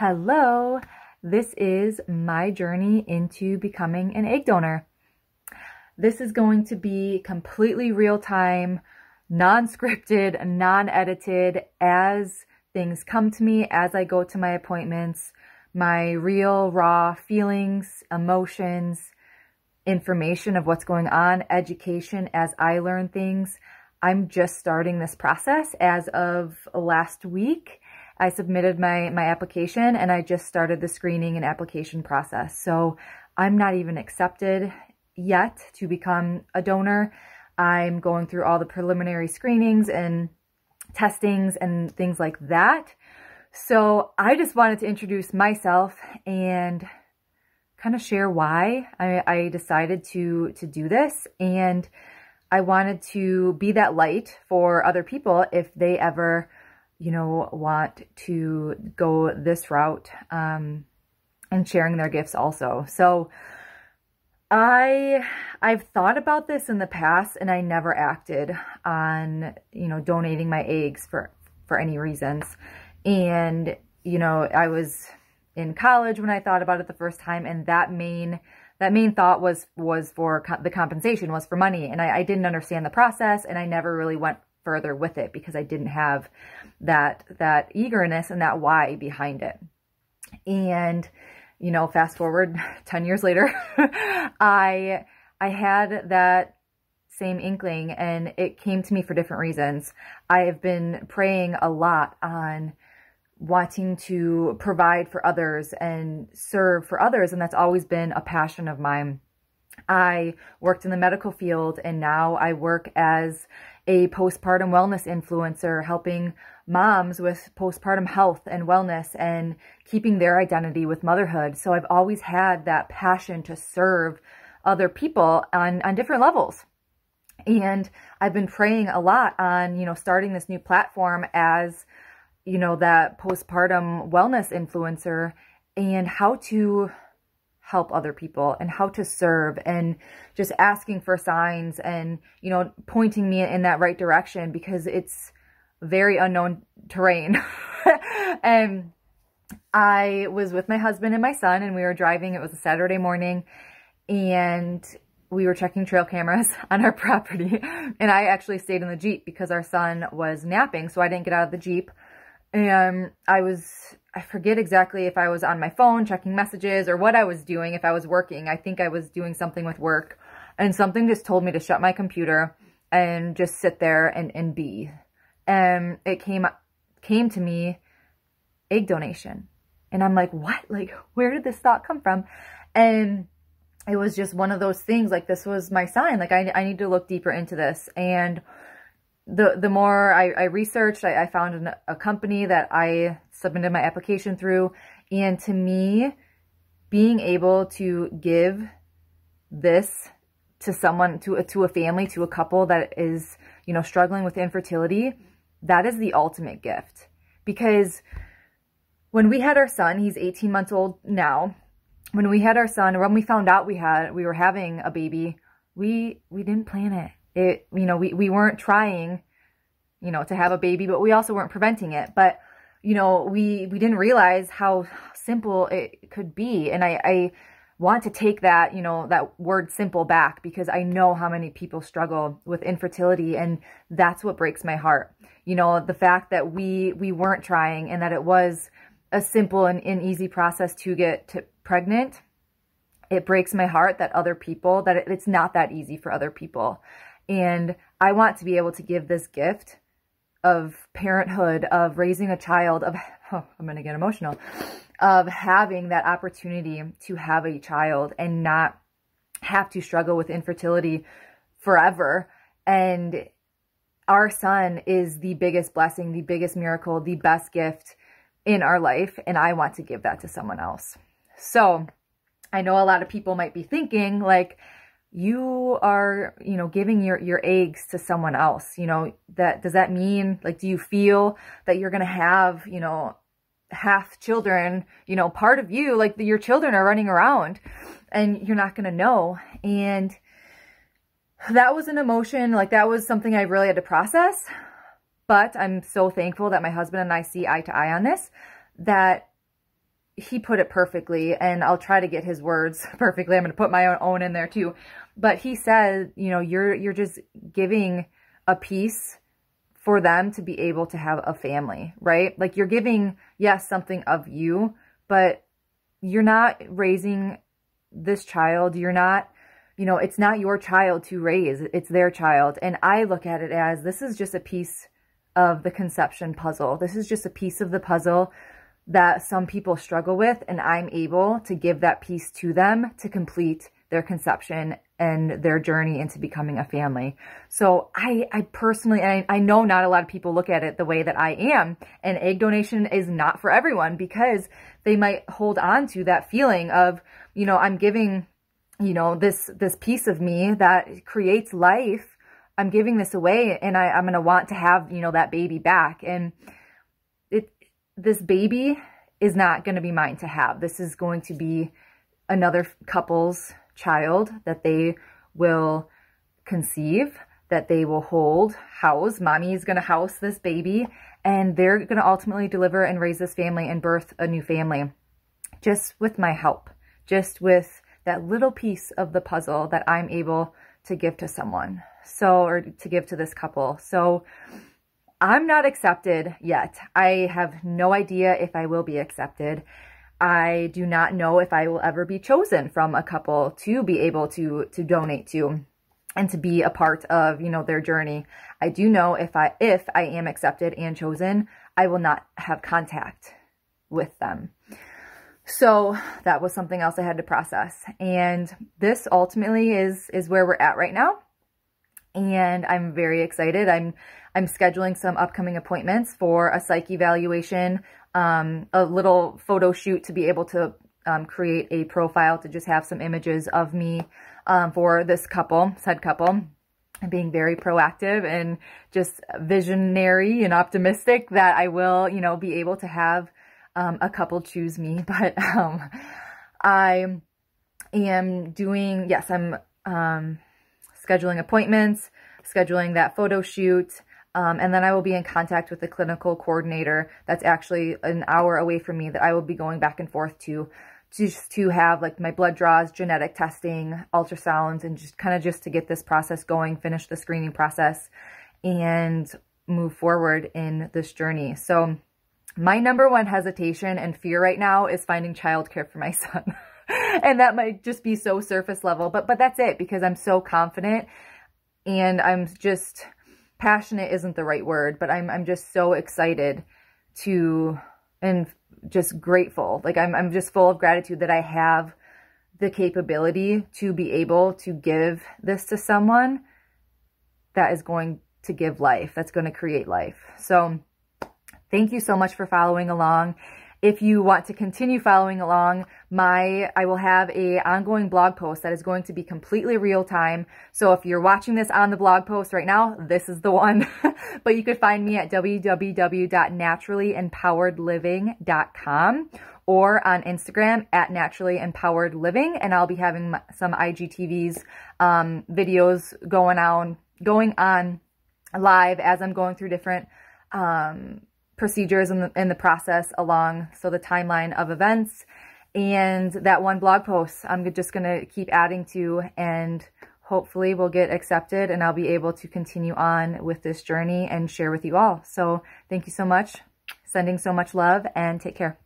Hello, this is my journey into becoming an egg donor. This is going to be completely real time, non scripted, non edited as things come to me, as I go to my appointments, my real, raw feelings, emotions, information of what's going on, education as I learn things. I'm just starting this process as of last week I submitted my, my application and I just started the screening and application process. So I'm not even accepted yet to become a donor. I'm going through all the preliminary screenings and testings and things like that. So I just wanted to introduce myself and kind of share why I, I decided to, to do this. And I wanted to be that light for other people if they ever you know, want to go this route um, and sharing their gifts also. So I, I've thought about this in the past and I never acted on, you know, donating my eggs for, for any reasons. And, you know, I was in college when I thought about it the first time and that main, that main thought was, was for co the compensation was for money. And I, I didn't understand the process and I never really went further with it because I didn't have that, that eagerness and that why behind it. And, you know, fast forward 10 years later, I, I had that same inkling and it came to me for different reasons. I have been praying a lot on wanting to provide for others and serve for others. And that's always been a passion of mine. I worked in the medical field and now I work as a postpartum wellness influencer helping moms with postpartum health and wellness and keeping their identity with motherhood. So I've always had that passion to serve other people on, on different levels. And I've been praying a lot on, you know, starting this new platform as, you know, that postpartum wellness influencer and how to help other people and how to serve and just asking for signs and, you know, pointing me in that right direction because it's very unknown terrain. and I was with my husband and my son and we were driving. It was a Saturday morning and we were checking trail cameras on our property and I actually stayed in the Jeep because our son was napping. So I didn't get out of the Jeep. And I was, I forget exactly if I was on my phone checking messages or what I was doing, if I was working. I think I was doing something with work. And something just told me to shut my computer and just sit there and, and be. And it came came to me, egg donation. And I'm like, what? Like, where did this thought come from? And it was just one of those things, like, this was my sign. Like, I, I need to look deeper into this. And the the more I, I researched, I, I found an, a company that I submitted my application through. And to me, being able to give this to someone, to a, to a family, to a couple that is, you know, struggling with infertility, that is the ultimate gift. Because when we had our son, he's 18 months old now. When we had our son, when we found out we had, we were having a baby, we, we didn't plan it it, you know, we, we weren't trying, you know, to have a baby, but we also weren't preventing it. But, you know, we, we didn't realize how simple it could be. And I, I want to take that, you know, that word simple back because I know how many people struggle with infertility and that's what breaks my heart. You know, the fact that we, we weren't trying and that it was a simple and, and easy process to get to pregnant. It breaks my heart that other people, that it, it's not that easy for other people. And I want to be able to give this gift of parenthood, of raising a child, of, oh, I'm going to get emotional, of having that opportunity to have a child and not have to struggle with infertility forever. And our son is the biggest blessing, the biggest miracle, the best gift in our life. And I want to give that to someone else. So I know a lot of people might be thinking like, you are, you know, giving your, your eggs to someone else, you know, that, does that mean, like, do you feel that you're going to have, you know, half children, you know, part of you, like your children are running around and you're not going to know. And that was an emotion, like that was something I really had to process. But I'm so thankful that my husband and I see eye to eye on this, that he put it perfectly, and I'll try to get his words perfectly. I'm going to put my own in there too. But he said, you know, you're, you're just giving a piece for them to be able to have a family, right? Like you're giving, yes, something of you, but you're not raising this child. You're not, you know, it's not your child to raise. It's their child. And I look at it as this is just a piece of the conception puzzle. This is just a piece of the puzzle that some people struggle with and I'm able to give that piece to them to complete their conception and their journey into becoming a family. So I, I personally, I, I know not a lot of people look at it the way that I am and egg donation is not for everyone because they might hold on to that feeling of, you know, I'm giving, you know, this, this piece of me that creates life. I'm giving this away and I, I'm going to want to have, you know, that baby back. And, this baby is not going to be mine to have. This is going to be another couple's child that they will conceive, that they will hold, house. Mommy is going to house this baby, and they're going to ultimately deliver and raise this family and birth a new family just with my help, just with that little piece of the puzzle that I'm able to give to someone. So, or to give to this couple. So, I'm not accepted yet. I have no idea if I will be accepted. I do not know if I will ever be chosen from a couple to be able to to donate to and to be a part of, you know, their journey. I do know if I if I am accepted and chosen, I will not have contact with them. So that was something else I had to process. And this ultimately is is where we're at right now and I'm very excited. I'm I'm scheduling some upcoming appointments for a psych evaluation, um, a little photo shoot to be able to um, create a profile to just have some images of me um, for this couple, said couple. I'm being very proactive and just visionary and optimistic that I will, you know, be able to have um, a couple choose me. But um, I am doing, yes, I'm um, scheduling appointments, scheduling that photo shoot, um, and then I will be in contact with the clinical coordinator that's actually an hour away from me that I will be going back and forth to just to have like my blood draws, genetic testing, ultrasounds, and just kind of just to get this process going, finish the screening process, and move forward in this journey. So my number one hesitation and fear right now is finding childcare for my son. and that might just be so surface level, but, but that's it because I'm so confident and I'm just, passionate isn't the right word, but I'm, I'm just so excited to, and just grateful. Like I'm, I'm just full of gratitude that I have the capability to be able to give this to someone that is going to give life, that's going to create life. So thank you so much for following along. If you want to continue following along, my I will have a ongoing blog post that is going to be completely real time. So if you're watching this on the blog post right now, this is the one. but you could find me at www.naturallyempoweredliving.com or on Instagram at Naturally Empowered Living. And I'll be having some IGTVs um, videos going on, going on live as I'm going through different um, procedures and the, the process along, so the timeline of events and that one blog post I'm just going to keep adding to and hopefully we'll get accepted and I'll be able to continue on with this journey and share with you all. So thank you so much. Sending so much love and take care.